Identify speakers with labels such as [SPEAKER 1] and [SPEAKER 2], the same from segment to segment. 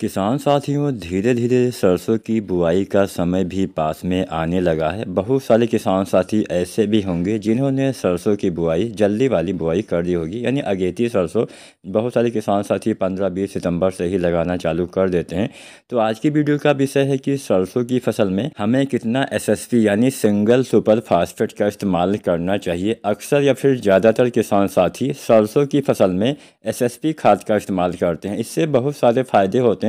[SPEAKER 1] किसान साथियों धीरे धीरे सरसों की बुआई का समय भी पास में आने लगा है बहुत सारे किसान साथी ऐसे भी होंगे जिन्होंने सरसों की बुआई जल्दी वाली बुआई कर दी होगी यानी अगेती सरसों बहुत सारे किसान साथी 15-20 सितंबर से ही लगाना चालू कर देते हैं तो आज की वीडियो का विषय है कि सरसों की फसल में हमें कितना एस यानी सिंगल सुपर फास्फेट का इस्तेमाल करना चाहिए अक्सर या फिर ज़्यादातर किसान साथी सरसों की फसल में एस खाद का इस्तेमाल करते हैं इससे बहुत सारे फ़ायदे होते हैं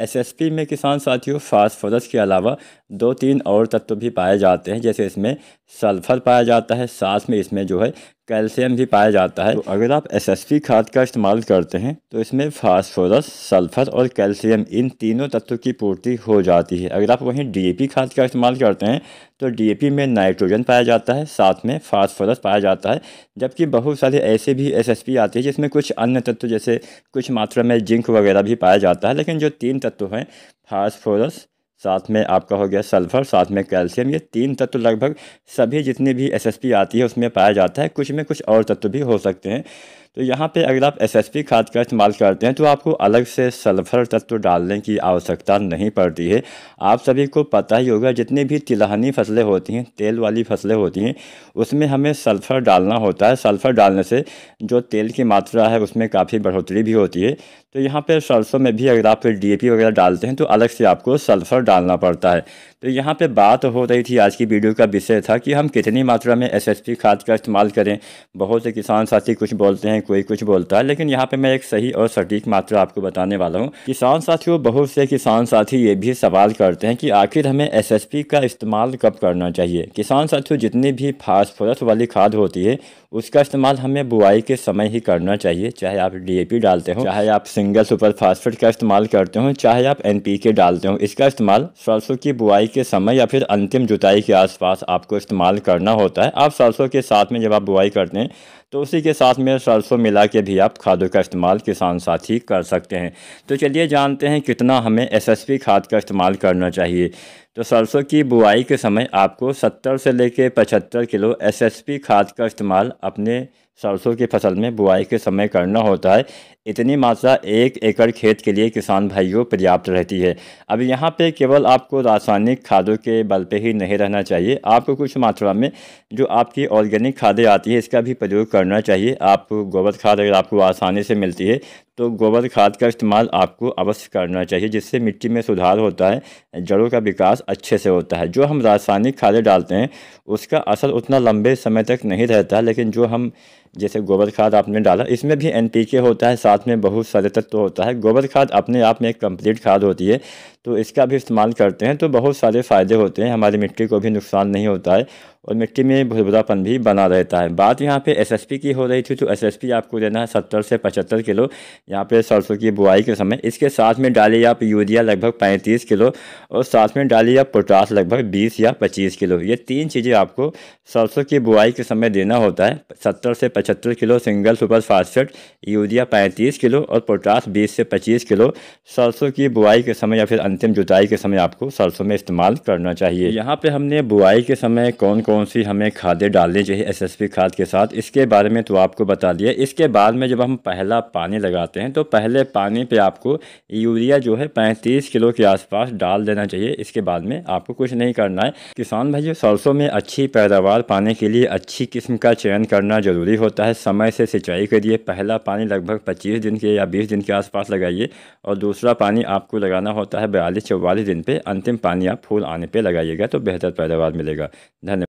[SPEAKER 1] एसएसपी में किसान साथियों फास्फोरस के अलावा दो तीन और तत्व भी पाए जाते हैं जैसे इसमें सल्फर पाया जाता है साथ में इसमें जो है कैल्शियम भी पाया जाता है तो अगर आप एसएसपी खाद का इस्तेमाल करते हैं तो इसमें फास्फोरस सल्फर और कैल्शियम इन तीनों तत्वों की पूर्ति हो जाती है अगर आप वहीं डीएपी खाद का इस्तेमाल करते हैं तो डीएपी में नाइट्रोजन पाया जाता है साथ में फास्फोरस पाया जाता है जबकि बहुत सारे ऐसे भी एस आते हैं जिसमें कुछ अन्य तत्व जैसे कुछ मात्रा में जिंक वगैरह भी पाया जाता है लेकिन जो तीन तत्व हैं फास्फोरस साथ में आपका हो गया सल्फर साथ में कैल्शियम ये तीन तत्व लगभग सभी जितनी भी एसएसपी आती है उसमें पाया जाता है कुछ में कुछ और तत्व भी हो सकते हैं तो यहाँ पे अगर आप एस एस पी खाद का इस्तेमाल करते हैं तो आपको अलग से सल्फर तत्व डालने की आवश्यकता नहीं पड़ती है आप सभी को पता ही होगा जितनी भी तिलहनी फसलें होती हैं तेल वाली फसलें होती हैं उसमें हमें सल्फ़र डालना होता है सल्फ़र डालने से जो तेल की मात्रा है उसमें काफ़ी बढ़ोतरी भी होती है तो यहाँ पर सरसों में भी अगर आप डी ए पी वगैरह डालते हैं तो अलग से आपको सल्फ़र डालना पड़ता है तो यहाँ पर बात हो रही थी आज की वीडियो का विषय था कि हम कितनी मात्रा में एस एस पी खाद का इस्तेमाल करें बहुत से किसान साथी कुछ बोलते हैं कोई कुछ बोलता है लेकिन यहाँ पे मैं एक सही और सटीक मात्रा आपको बताने वाला हूँ किसान साथियों बहुत से किसान साथी ये भी सवाल करते हैं कि आखिर हमें एसएसपी का इस्तेमाल कब करना चाहिए किसान साथियों जितनी भी फास्फोरस वाली खाद होती है उसका इस्तेमाल हमें बुआई के समय ही करना चाहिए चाहे आप डी डालते हो चाहे आप सिंगल सुपर फास्फेट का इस्तेमाल करते हो चाहे आप एन डालते हो इसका इस्तेमाल सरसों की बुआई के समय या फिर अंतिम जुताई के आसपास आपको इस्तेमाल करना होता है आप सरसों के साथ में जब आप बुआई करते हैं तो उसी के साथ में सरसों मिला के भी आप खादों का इस्तेमाल किसान साथी कर सकते हैं तो चलिए जानते हैं कितना हमें एसएसपी खाद का इस्तेमाल करना चाहिए तो सरसों की बुआई के समय आपको 70 से लेकर पचहत्तर किलो एसएसपी खाद का इस्तेमाल अपने सरसों की फसल में बुआई के समय करना होता है इतनी मात्रा एक एकड़ खेत के लिए किसान भाइयों पर्याप्त रहती है अब यहाँ पे केवल आपको रासायनिक खादों के बल पे ही नहीं रहना चाहिए आपको कुछ मात्रा में जो आपकी ऑर्गेनिक खादें आती है इसका भी प्रयोग करना चाहिए आप गोबर खाद अगर आपको आसानी से मिलती है तो गोबर खाद का इस्तेमाल आपको अवश्य करना चाहिए जिससे मिट्टी में सुधार होता है जड़ों का विकास अच्छे से होता है जो हम रासायनिक खादें डालते हैं उसका असर उतना लंबे समय तक नहीं रहता लेकिन जो हम जैसे गोबर खाद आपने डाला इसमें भी एन होता है साथ में बहुत सारे तत्व होता है गोबर खाद अपने आप में एक कंप्लीट खाद होती है तो इसका भी इस्तेमाल करते हैं तो बहुत सारे फ़ायदे होते हैं हमारी मिट्टी को भी नुकसान नहीं होता है और मिट्टी में भुरभुरापन भी बना रहता है बात यहाँ पे एसएसपी की हो रही थी तो एसएसपी आपको देना है सत्तर से पचहत्तर किलो यहाँ पे सरसों की बुआई के समय इसके साथ में डाली आप यूरिया लगभग पैंतीस किलो और साथ में डालिए आप पोटास लगभग बीस या पच्चीस किलो ये तीन चीज़ें आपको सरसों की बुआई के समय देना होता है सत्तर से पचहत्तर kilo single super phosphate urea पैंतीस किलो और पोटास बीस से पच्चीस किलो सरसों की बुआई के समय या फिर अंतिम जुताई के समय आपको सरसों में इस्तेमाल करना चाहिए यहाँ पे हमने बुआई के समय कौन कौन सी हमें खादें डालनी चाहिए एसएसपी खाद के साथ इसके बारे में तो आपको बता दिया इसके बाद में जब हम पहला पानी लगाते हैं तो पहले पानी पर आपको यूरिया जो है पैंतीस किलो के आसपास डाल देना चाहिए इसके बाद में आपको कुछ नहीं करना है किसान भाइयों सरसों में अच्छी पैदावार पाने के लिए अच्छी किस्म का चयन करना ज़रूरी होता होता है समय से सिंचाई करिए पहला पानी लगभग 25 दिन के या 20 दिन के आसपास लगाइए और दूसरा पानी आपको लगाना होता है बयालीस चौवालीस दिन पे अंतिम पानी आप फूल आने पे लगाइएगा तो बेहतर पैदावार मिलेगा धन्यवाद